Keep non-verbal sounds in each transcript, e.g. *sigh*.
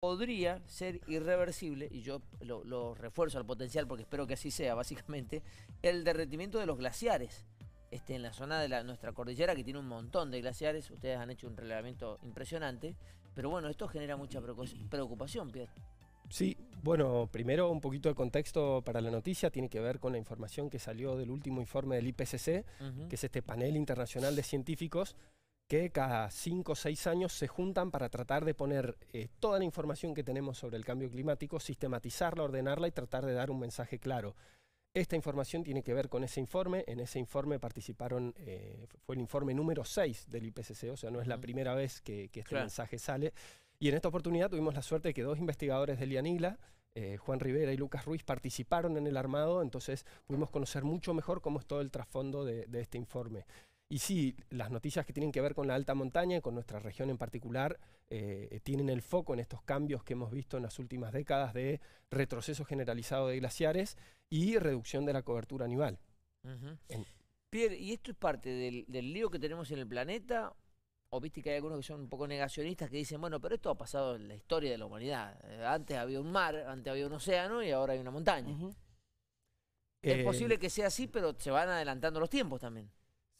podría ser irreversible, y yo lo, refuerzo al potencial porque espero que así sea, básicamente, el derretimiento de los glaciares. Este, en la zona de la, nuestra cordillera, que tiene un montón de glaciares, ustedes han hecho un relevamiento impresionante, pero bueno, esto genera mucha preocupación, Pierre. Sí, bueno, primero un poquito de contexto para la noticia, tiene que ver con la información que salió del último informe del IPCC, que es este panel internacional de científicos que cada cinco o seis años se juntan para tratar de poner eh, toda la información que tenemos sobre el cambio climático, sistematizarla, ordenarla y tratar de dar un mensaje claro. Esta información tiene que ver con ese informe. En ese informe participaron, eh, fue el informe número seis del IPCC, o sea, no es la primera vez que, este mensaje sale. Y en esta oportunidad tuvimos la suerte de que dos investigadores de Lianila, eh, Juan Rivera y Lucas Ruiz, participaron en el armado, entonces pudimos conocer mucho mejor cómo es todo el trasfondo de este informe. Y sí, las noticias que tienen que ver con la alta montaña, con nuestra región en particular, eh, eh, tienen el foco en estos cambios que hemos visto en las últimas décadas de retroceso generalizado de glaciares y reducción de la cobertura animal. Pierre, ¿y esto es parte del, lío que tenemos en el planeta o viste que hay algunos que son un poco negacionistas que dicen, bueno, pero esto ha pasado en la historia de la humanidad. antes había un mar, antes había un océano y ahora hay una montaña. Es eh, posible que sea así, pero se van adelantando los tiempos también.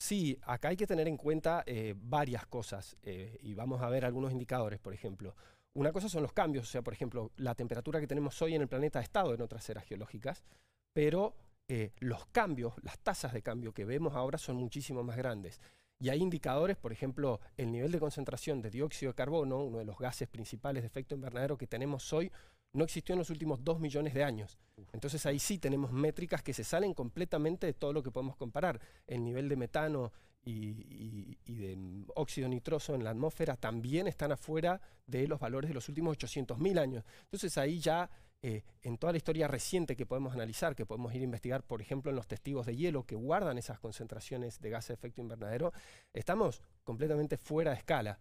Sí, acá hay que tener en cuenta eh, varias cosas eh, y vamos a ver algunos indicadores, por ejemplo. Una cosa son los cambios, o sea, por ejemplo, la temperatura que tenemos hoy en el planeta ha estado en otras eras geológicas, pero eh, los cambios, las tasas de cambio que vemos ahora son muchísimo más grandes. Y hay indicadores, por ejemplo, el nivel de concentración de dióxido de carbono, uno de los gases principales de efecto invernadero que tenemos hoy, no existió en los últimos 2 millones de años. Entonces ahí sí tenemos métricas que se salen completamente de todo lo que podemos comparar. El nivel de metano y, de óxido nitroso en la atmósfera también están afuera de los valores de los últimos 800.000 años. Entonces ahí ya eh, en toda la historia reciente que podemos analizar, que podemos ir a investigar, por ejemplo, en los testigos de hielo que guardan esas concentraciones de gases de efecto invernadero, estamos completamente fuera de escala.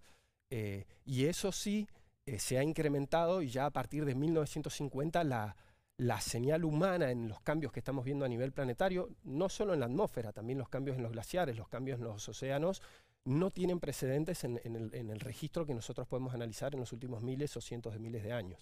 Eh, y eso sí eh, se ha incrementado y ya a partir de 1950 la, la señal humana en los cambios que estamos viendo a nivel planetario, no solo en la atmósfera, también los cambios en los glaciares, los cambios en los océanos, no tienen precedentes en, el, registro que nosotros podemos analizar en los últimos miles o cientos de miles de años.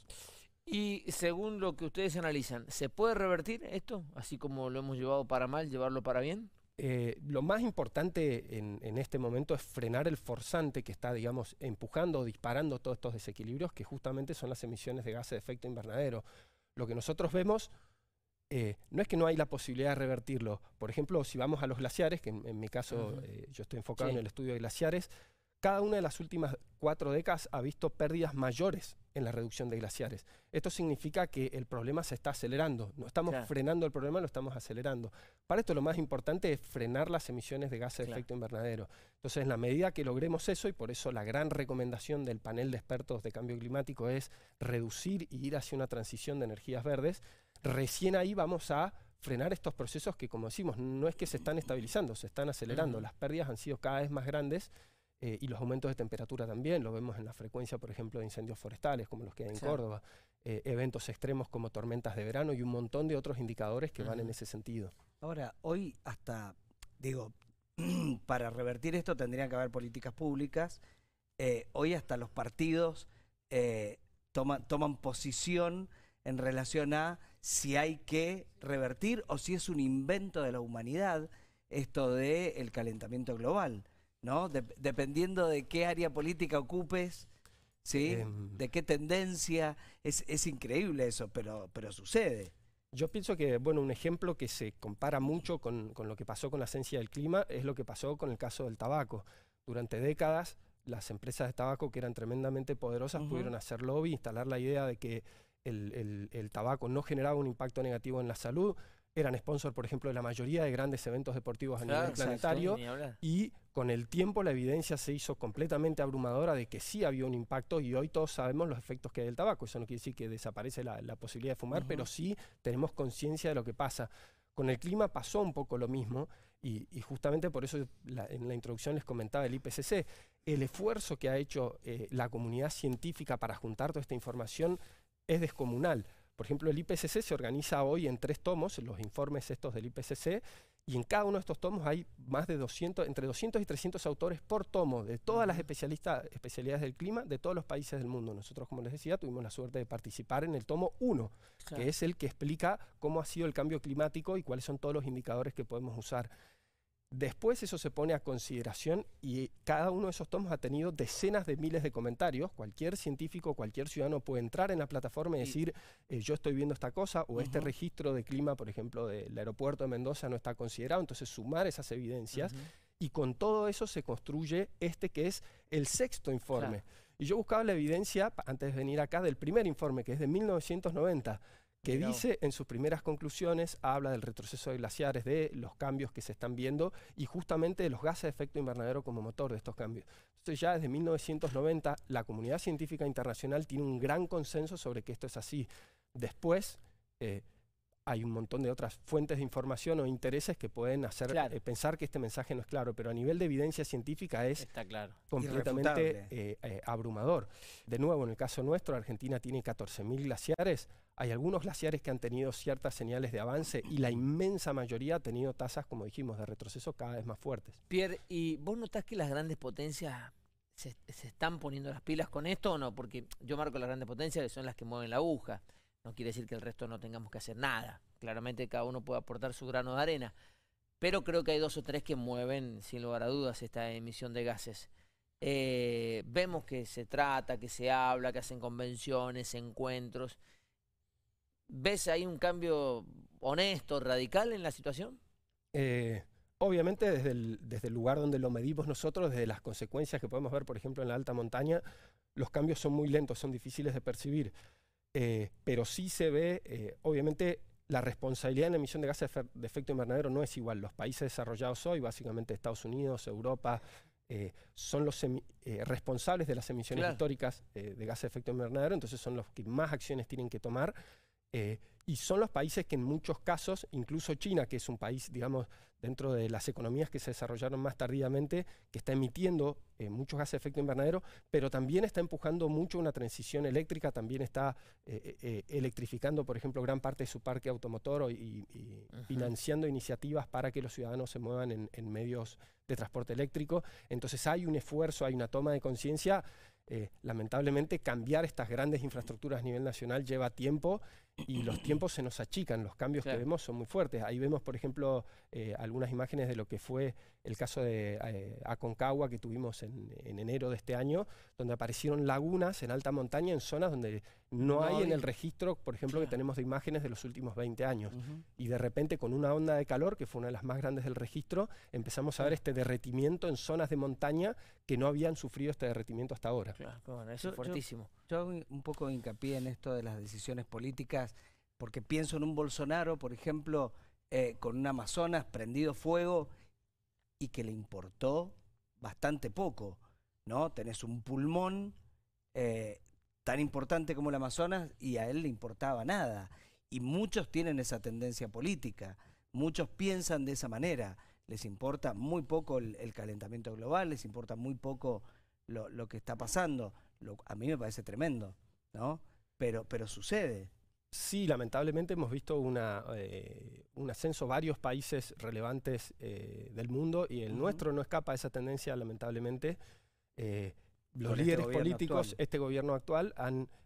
Y según lo que ustedes analizan, ¿se puede revertir esto? Así como lo hemos llevado para mal, llevarlo para bien. Eh, lo más importante en, este momento es frenar el forzante que está, digamos, empujando o disparando todos estos desequilibrios, que justamente son las emisiones de gases de efecto invernadero. Lo que nosotros vemos eh, no es que no hay la posibilidad de revertirlo. Por ejemplo, si vamos a los glaciares, que en, mi caso eh, yo estoy enfocado en el estudio de glaciares, cada una de las últimas cuatro décadas ha visto pérdidas mayores en la reducción de glaciares. Esto significa que el problema se está acelerando. No estamos frenando el problema, lo estamos acelerando. Para esto lo más importante es frenar las emisiones de gases de efecto invernadero. Entonces, en la medida que logremos eso, y por eso la gran recomendación del panel de expertos de cambio climático es reducir y ir hacia una transición de energías verdes, recién ahí vamos a frenar estos procesos que, como decimos, no es que se están estabilizando, se están acelerando. Las pérdidas han sido cada vez más grandes eh, y los aumentos de temperatura también, lo vemos en la frecuencia, por ejemplo, de incendios forestales, como los que hay en Córdoba, eh, eventos extremos como tormentas de verano y un montón de otros indicadores que van en ese sentido. Ahora, hoy hasta, digo, *clears throat* para revertir esto tendrían que haber políticas públicas. Eh, hoy hasta los partidos toman, posición en relación a si hay que revertir o si es un invento de la humanidad esto del calentamiento global. ¿no? dependiendo de qué área política ocupes, em. de qué tendencia, es, increíble eso, pero, sucede. Yo pienso que, bueno, un ejemplo que se compara mucho con, lo que pasó con la ciencia del clima es lo que pasó con el caso del tabaco. Durante décadas, las empresas de tabaco que eran tremendamente poderosas pudieron hacer lobby, instalar la idea de que el, tabaco no generaba un impacto negativo en la salud, eran sponsor, por ejemplo, de la mayoría de grandes eventos deportivos a nivel planetario y con el tiempo la evidencia se hizo completamente abrumadora de que sí había un impacto y hoy todos sabemos los efectos que hay del tabaco. Eso no quiere decir que desaparece la, posibilidad de fumar, pero sí tenemos conciencia de lo que pasa. Con el clima pasó un poco lo mismo y, justamente por eso en la introducción les comentaba el IPCC. El esfuerzo que ha hecho eh, la comunidad científica para juntar toda esta información es descomunal. Por ejemplo, el IPCC se organiza hoy en tres tomos, los informes estos del IPCC, y en cada uno de estos tomos hay más de 200, entre 200 y 300 autores por tomo de todas las especialistas, especialidades del clima de todos los países del mundo. Nosotros, como les decía, tuvimos la suerte de participar en el tomo 1, que es el que explica cómo ha sido el cambio climático y cuáles son todos los indicadores que podemos usar. Después eso se pone a consideración y cada uno de esos tomos ha tenido decenas de miles de comentarios. Cualquier científico, cualquier ciudadano puede entrar en la plataforma y decir, eh, yo estoy viendo esta cosa o este registro de clima, por ejemplo, del aeropuerto de Mendoza no está considerado. Entonces sumar esas evidencias y con todo eso se construye este que es el sexto informe. Y yo buscaba la evidencia, antes de venir acá, del primer informe, que es de 1990 que dice en sus primeras conclusiones, habla del retroceso de glaciares, de los cambios que se están viendo y justamente de los gases de efecto invernadero como motor de estos cambios. Entonces ya desde 1990 la comunidad científica internacional tiene un gran consenso sobre que esto es así. Después... Eh, hay un montón de otras fuentes de información o intereses que pueden hacer eh, pensar que este mensaje no es claro, pero a nivel de evidencia científica es completamente eh, eh, abrumador. De nuevo, en el caso nuestro, Argentina tiene 14.000 glaciares, hay algunos glaciares que han tenido ciertas señales de avance y la inmensa mayoría ha tenido tasas, como dijimos, de retroceso cada vez más fuertes. Pierre, ¿y vos notás que las grandes potencias se están poniendo las pilas con esto o no? Porque yo marco las grandes potencias que son las que mueven la aguja. No quiere decir que el resto no tengamos que hacer nada. Claramente cada uno puede aportar su grano de arena. Pero creo que hay dos o tres que mueven, sin lugar a dudas, esta emisión de gases. Eh, vemos que se trata, que se habla, que hacen convenciones, encuentros. ¿Ves ahí un cambio honesto, radical en la situación? Eh, obviamente desde desde el lugar donde lo medimos nosotros, desde las consecuencias que podemos ver, por ejemplo, en la alta montaña, los cambios son muy lentos, son difíciles de percibir. Eh, pero sí se ve, eh, obviamente, la responsabilidad en emisión de gases de efecto invernadero no es igual. Los países desarrollados hoy, básicamente Estados Unidos, Europa, eh, son los responsables de las emisiones históricas de gases de efecto invernadero, entonces son los que más acciones tienen que tomar eh, y son los países que en muchos casos, incluso China, que es un país, digamos, dentro de las economías que se desarrollaron más tardíamente, que está emitiendo eh, muchos gases de efecto invernadero, pero también está empujando mucho una transición eléctrica, también está eh, electrificando, por ejemplo, gran parte de su parque automotor y, financiando iniciativas para que los ciudadanos se muevan en, medios de transporte eléctrico. Entonces hay un esfuerzo, hay una toma de conciencia. lamentablemente cambiar estas grandes infraestructuras a nivel nacional lleva tiempo y los tiempos se nos achican, los cambios que vemos son muy fuertes. Ahí vemos, por ejemplo, eh, algunas imágenes de lo que fue el caso de eh, Aconcagua que tuvimos en, enero de este año, donde aparecieron lagunas en alta montaña en zonas donde no, hay en el registro, por ejemplo, que tenemos de imágenes de los últimos 20 años. Y de repente, con una onda de calor, que fue una de las más grandes del registro, empezamos a ver este derretimiento en zonas de montaña que no habían sufrido este derretimiento hasta ahora. Claro, eso es fuertísimo. Yo, un poco hincapié en esto de las decisiones políticas, porque pienso en un Bolsonaro, por ejemplo, eh, con un Amazonas prendido fuego y que le importó bastante poco, ¿no? Tenés un pulmón eh, tan importante como el Amazonas y a él le importaba nada. Y muchos tienen esa tendencia política, muchos piensan de esa manera, les importa muy poco el, calentamiento global, les importa muy poco lo, que está pasando. a mí me parece tremendo, ¿no? Pero, pero sucede. Sí, lamentablemente hemos visto una, eh, un ascenso varios países relevantes eh, del mundo y el nuestro no escapa a esa tendencia, lamentablemente. Eh, los este líderes políticos, este gobierno actual,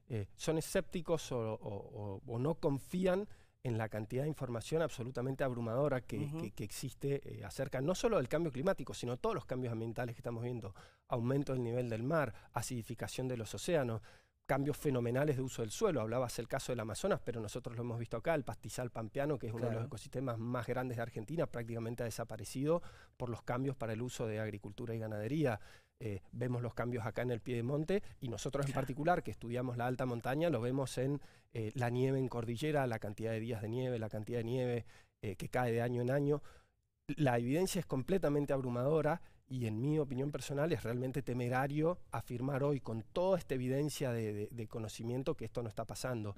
eh, son escépticos o, no confían en la cantidad de información absolutamente abrumadora que, existe eh, acerca no solo del cambio climático, sino todos los cambios ambientales que estamos viendo. Aumento del nivel del mar, acidificación de los océanos, cambios fenomenales de uso del suelo. Hablabas el caso del Amazonas, pero nosotros lo hemos visto acá, el pastizal pampeano, que es uno de los ecosistemas más grandes de Argentina, prácticamente ha desaparecido por los cambios para el uso de agricultura y ganadería. Eh, vemos los cambios acá en el pie de monte y nosotros en particular, que estudiamos la alta montaña, lo vemos en eh, la nieve en cordillera, la cantidad de días de nieve, la cantidad de nieve eh, que cae de año en año. La evidencia es completamente abrumadora y en mi opinión personal es realmente temerario afirmar hoy con toda esta evidencia de, conocimiento que esto no está pasando.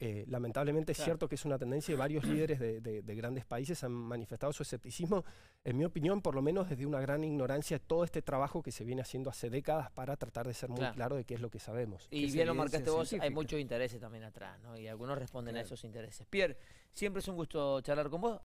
Eh, lamentablemente es cierto que es una tendencia y varios líderes de, grandes países han manifestado su escepticismo, en mi opinión, por lo menos desde una gran ignorancia de todo este trabajo que se viene haciendo hace décadas para tratar de ser muy claro, de qué es lo que sabemos. Y bien lo marcaste vos, hay muchos intereses también atrás, ¿no? Y algunos responden a esos intereses. Pierre, siempre es un gusto charlar con vos.